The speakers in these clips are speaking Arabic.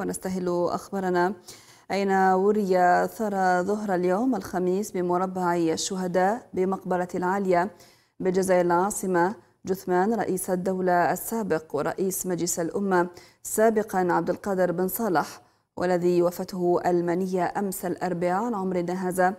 ونستهل أخبارنا أين وري ثرى ظهر اليوم الخميس بمربع الشهداء بمقبرة العالية بجزائر العاصمة جثمان رئيس الدولة السابق ورئيس مجلس الأمة سابقا عبد القادر بن صالح والذي وفته المنية أمس الأربعاء العمر نهز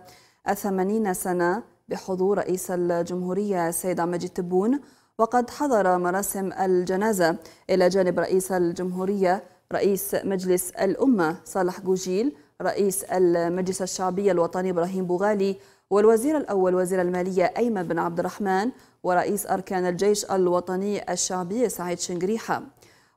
الثمانين سنة بحضور رئيس الجمهورية السيد عماد تبون وقد حضر مراسم الجنازة إلى جانب رئيس الجمهورية رئيس مجلس الأمة صالح جوجيل رئيس المجلس الشعبي الوطني إبراهيم بوغالي والوزير الأول وزير المالية أيمن بن عبد الرحمن ورئيس أركان الجيش الوطني الشعبي سعيد شنقريحة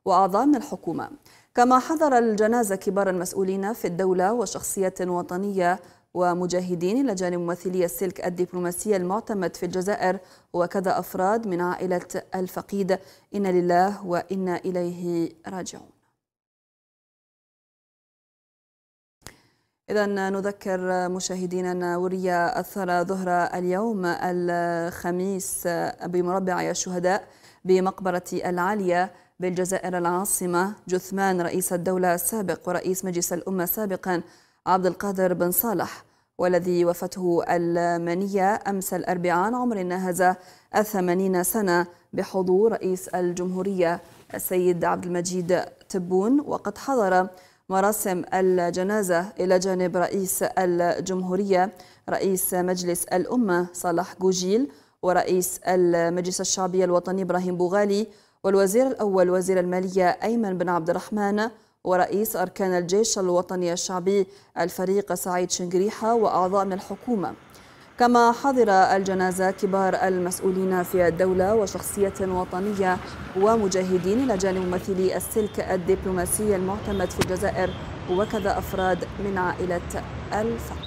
وأعضاء من الحكومة كما حضر الجنازة كبار المسؤولين في الدولة وشخصيات وطنية ومجاهدين إلى جانب ممثلي السلك الدبلوماسي المعتمد في الجزائر وكذا أفراد من عائلة الفقيد إن لله وإنا إليه راجعون إذا نذكر مشاهدينا أن وريا أثر ظهر اليوم الخميس بمربع الشهداء بمقبرة العالية بالجزائر العاصمة جثمان رئيس الدولة السابق ورئيس مجلس الأمة سابقا عبد القادر بن صالح والذي وفته المنية أمس الأربعاء عمر ناهز الثمانين سنة بحضور رئيس الجمهورية السيد عبد المجيد تبون وقد حضر مراسم الجنازة إلى جانب رئيس الجمهورية رئيس مجلس الأمة صلاح جوجيل ورئيس المجلس الشعبي الوطني إبراهيم بوغالي والوزير الأول وزير المالية أيمن بن عبد الرحمن ورئيس أركان الجيش الوطني الشعبي الفريق سعيد شنقريحة وأعضاء من الحكومة كما حضر الجنازة كبار المسؤولين في الدولة وشخصية وطنية ومجاهدين إلى جانب ممثلي السلك الدبلوماسي المعتمد في الجزائر وكذا أفراد من عائلة الفقر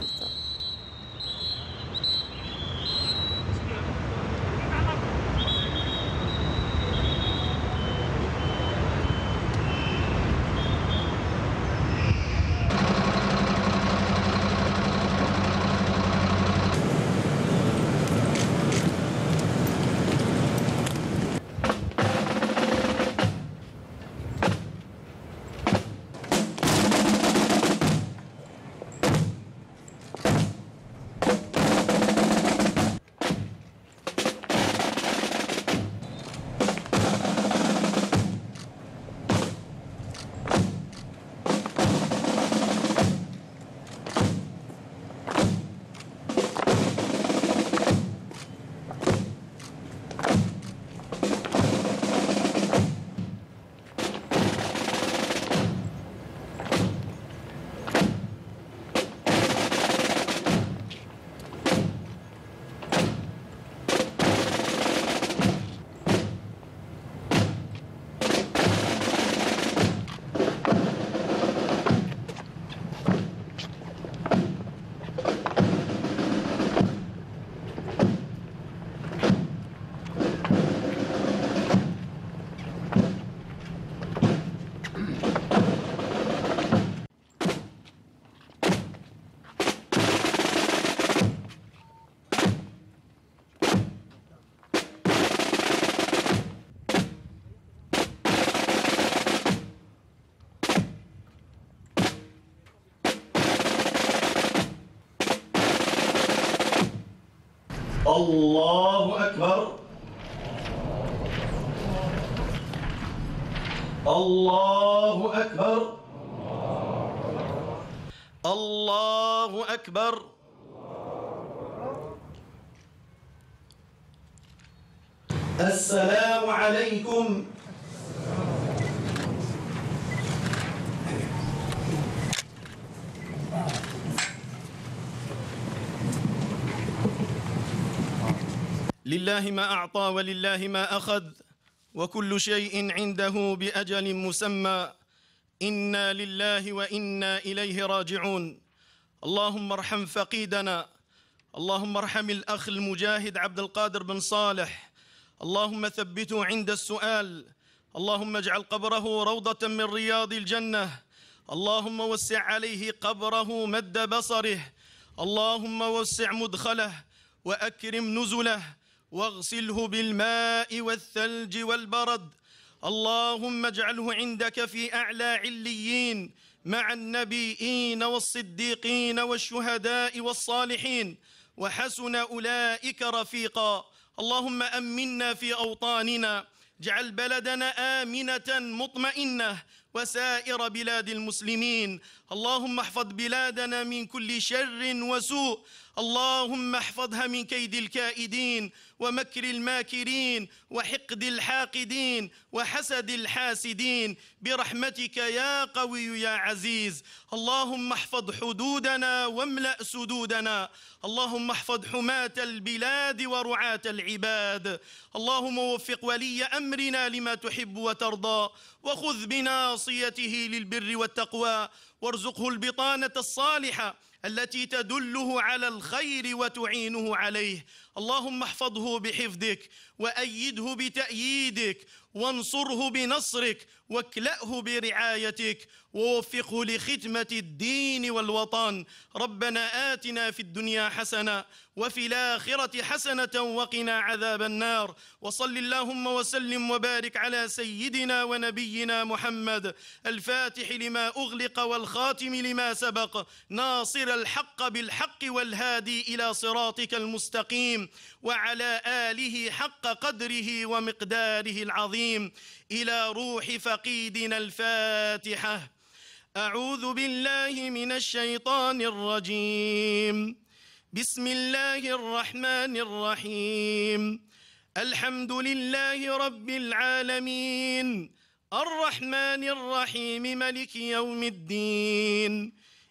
الله أكبر الله أكبر الله أكبر السلام عليكم لله ما أعطى ولله ما أخذ وكل شيء عنده بأجل مسمى إنا لله وإنا إليه راجعون اللهم ارحم فقيدنا اللهم ارحم الأخ المجاهد عبد القادر بن صالح اللهم ثبته عند السؤال اللهم اجعل قبره روضة من رياض الجنة اللهم وسع عليه قبره مد بصره اللهم وسع مدخله وأكرم نزله واغسله بالماء والثلج والبرد اللهم اجعله عندك في أعلى عليين مع النبيين والصديقين والشهداء والصالحين وحسن أولئك رفيقا اللهم أمنا في أوطاننا اجعل بلدنا آمنة مطمئنة وسائر بلاد المسلمين اللهم احفظ بلادنا من كل شر وسوء اللهم احفظها من كيد الكائدين ومكر الماكرين وحقد الحاقدين وحسد الحاسدين برحمتك يا قوي يا عزيز اللهم احفظ حدودنا واملا سدودنا اللهم احفظ حماه البلاد ورعاه العباد اللهم وفق ولي امرنا لما تحب وترضى وخذ بنا وصيته للبر والتقوى وارزقه البطانة الصالحة التي تدله على الخير وتعينه عليه اللهم احفظه بحفظك وايده بتاييدك وانصره بنصرك واكلاه برعايتك ووفقه لخدمه الدين والوطن ربنا اتنا في الدنيا حسنه وفي الاخره حسنه وقنا عذاب النار وصل اللهم وسلم وبارك على سيدنا ونبينا محمد الفاتح لما اغلق والخاتم لما سبق ناصر وارزقنا الحق بالحق والهادي إلى صراطك المستقيم وعلى آله حق قدره ومقداره العظيم إلى روح فقيدنا الفاتحة أعوذ بالله من الشيطان الرجيم بسم الله الرحمن الرحيم الحمد لله رب العالمين الرحمن الرحيم ملك يوم الدين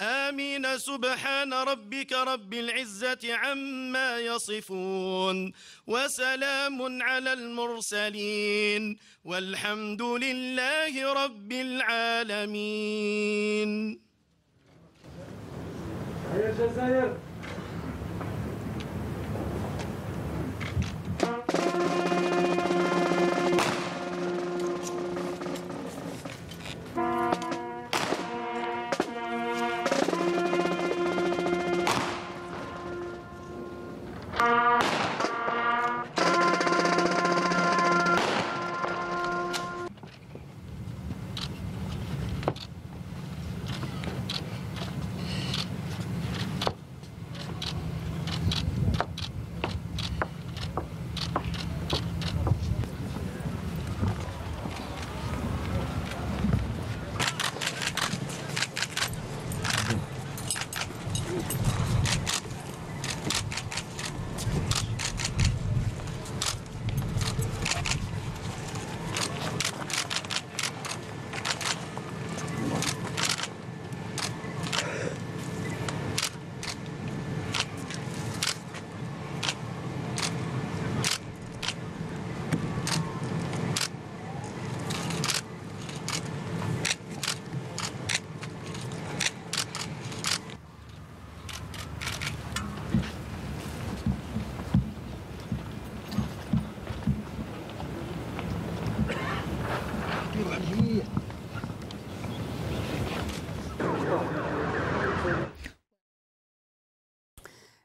آمين سبحان ربك رب العزة عما يصفون وسلام على المرسلين والحمد لله رب العالمين الجزائر Thank you.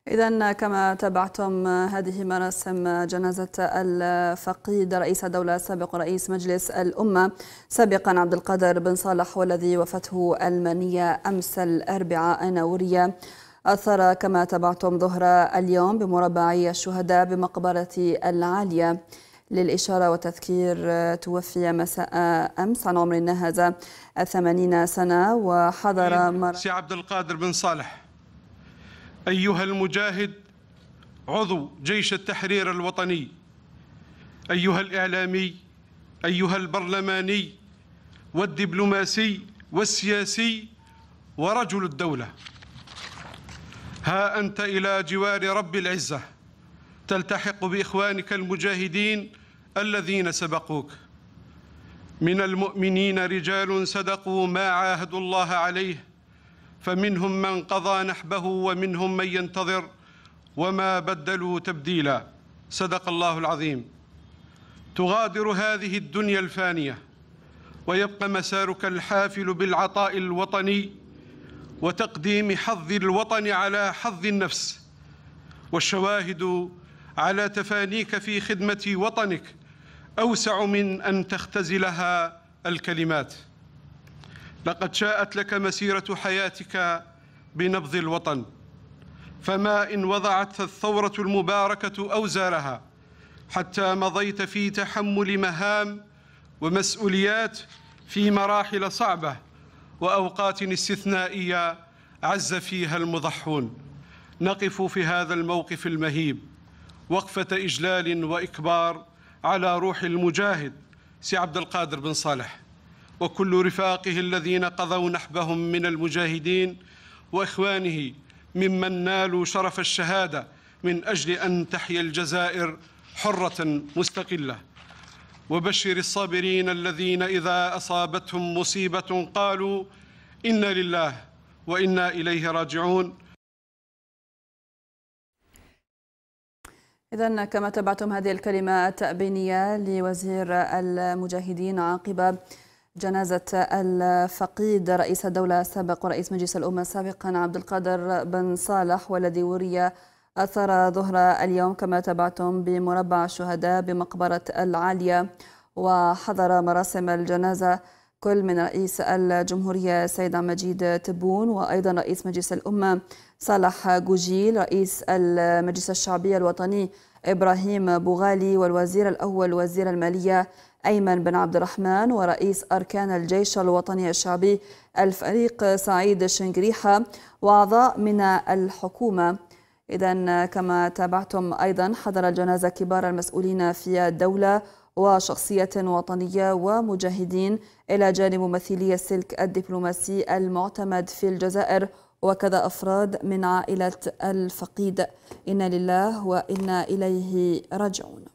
إذا كما تابعتم هذه مراسم جنازة الفقيد رئيس الدولة السابق رئيس مجلس الأمة سابقا عبد القادر بن صالح والذي وفته المنية أمس الأربعاء نورية أثر كما تابعتم ظهر اليوم بمربع الشهداء بمقبرة العالية للإشارة والتذكير توفي مساء أمس عن عمر نهز الثمانين سنة وحضر سي عبد القادر بن صالح أيها المجاهد عضو جيش التحرير الوطني أيها الإعلامي أيها البرلماني والدبلوماسي والسياسي ورجل الدولة ها أنت إلى جوار رب العزة تلتحق بإخوانك المجاهدين الذين سبقوك من المؤمنين رجال صدقوا ما عاهدوا الله عليه فمنهم من قضى نحبه ومنهم من ينتظر وما بدلوا تبديلا صدق الله العظيم تغادر هذه الدنيا الفانيه ويبقى مسارك الحافل بالعطاء الوطني وتقديم حظ الوطن على حظ النفس والشواهد على تفانيك في خدمه وطنك اوسع من ان تختزلها الكلمات لقد شاءت لك مسيرة حياتك بنبض الوطن فما إن وضعت الثورة المباركة أوزارها حتى مضيت في تحمل مهام ومسؤوليات في مراحل صعبة وأوقات استثنائية عز فيها المضحون نقف في هذا الموقف المهيب وقفة إجلال وإكبار على روح المجاهد سي عبد القادر بن صالح وكل رفاقه الذين قضوا نحبهم من المجاهدين واخوانه ممن نالوا شرف الشهاده من اجل ان تحيا الجزائر حره مستقله وبشر الصابرين الذين اذا اصابتهم مصيبه قالوا انا لله وانا اليه راجعون إذا كما تابعتم هذه الكلمات التأبينية لوزير المجاهدين عقب جنازة الفقيد رئيس الدولة السابق ورئيس مجلس الأمة سابقا عبد القادر بن صالح والذي وري أثر ظهر اليوم كما تابعتم بمربع الشهداء بمقبرة العالية وحضر مراسم الجنازة كل من رئيس الجمهورية سيد مجيد تبون وأيضا رئيس مجلس الأمة صالح جوجيل رئيس المجلس الشعبي الوطني إبراهيم بوغالي والوزير الأول وزير المالية أيمن بن عبد الرحمن ورئيس أركان الجيش الوطني الشعبي الفريق سعيد الشنجريحة وأعضاء من الحكومة إذا كما تابعتم أيضا حضر الجنازة كبار المسؤولين في الدولة وشخصية وطنية ومجاهدين إلى جانب ممثلي السلك الدبلوماسي المعتمد في الجزائر وكذا أفراد من عائلة الفقيد إنا لله وإنا إليه راجعون